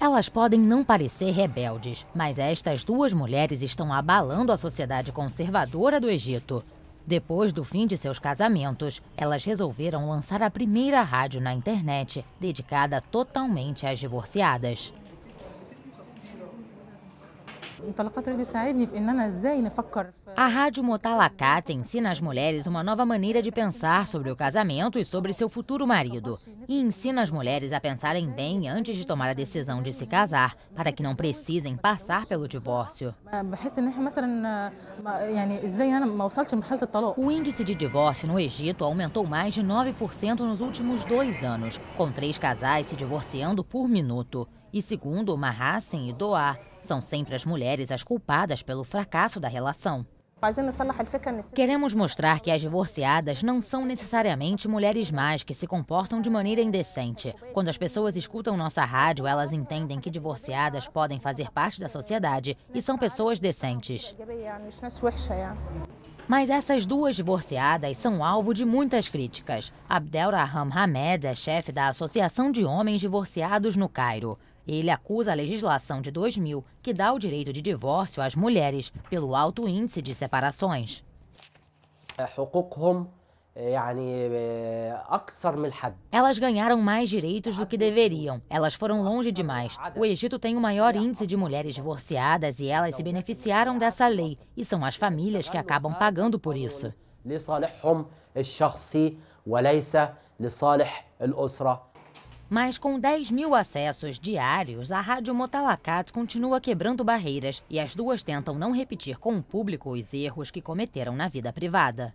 Elas podem não parecer rebeldes, mas estas duas mulheres estão abalando a sociedade conservadora do Egito. Depois do fim de seus casamentos, elas resolveram lançar a primeira rádio na internet dedicada totalmente às divorciadas. A rádio Motalakat ensina às mulheres uma nova maneira de pensar sobre o casamento e sobre seu futuro marido. E ensina as mulheres a pensarem bem antes de tomar a decisão de se casar, para que não precisem passar pelo divórcio. O índice de divórcio no Egito aumentou mais de 9% nos últimos dois anos, com três casais se divorciando por minuto. E segundo Mahassen e Doar, são sempre as mulheres as culpadas pelo fracasso da relação. Queremos mostrar que as divorciadas não são necessariamente mulheres más que se comportam de maneira indecente. Quando as pessoas escutam nossa rádio, elas entendem que divorciadas podem fazer parte da sociedade e são pessoas decentes. Mas essas duas divorciadas são alvo de muitas críticas. Abdelraham Hamed é chefe da Associação de Homens Divorciados no Cairo. Ele acusa a legislação de 2000, que dá o direito de divórcio às mulheres, pelo alto índice de separações. É, é, é, elas ganharam mais direitos do que deveriam. Elas foram longe demais. O Egito tem o maior índice de mulheres divorciadas e elas se beneficiaram dessa lei. E são as famílias que acabam pagando por isso. Mas com 10 mil acessos diários, a Rádio Motalacat continua quebrando barreiras e as duas tentam não repetir com o público os erros que cometeram na vida privada.